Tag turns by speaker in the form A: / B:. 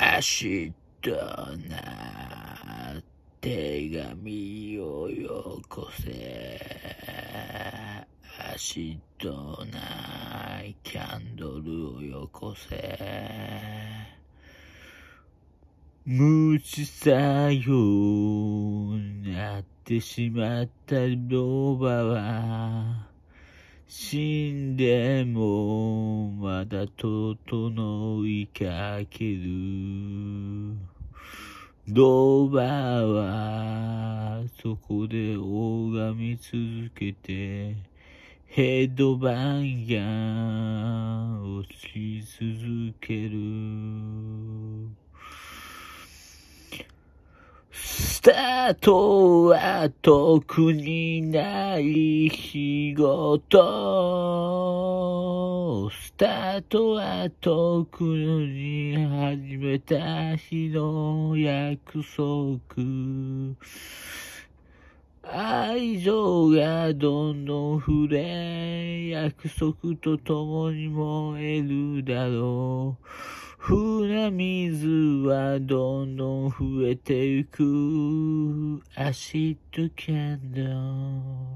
A: 足とな手紙をよこせ足となキャンドルをよこせ
B: 無知さよなってしまった老婆は死んでもまだ整いかける。ドバーはそこで拝み続けて、ヘッドバンーをし続ける。スタートは特にない仕事。たとは遠くに始めた日の約束。愛情がどんどん触れ、約束と共に燃えるだろう。船水はどんどん増えてゆく。アシッドキャンドル。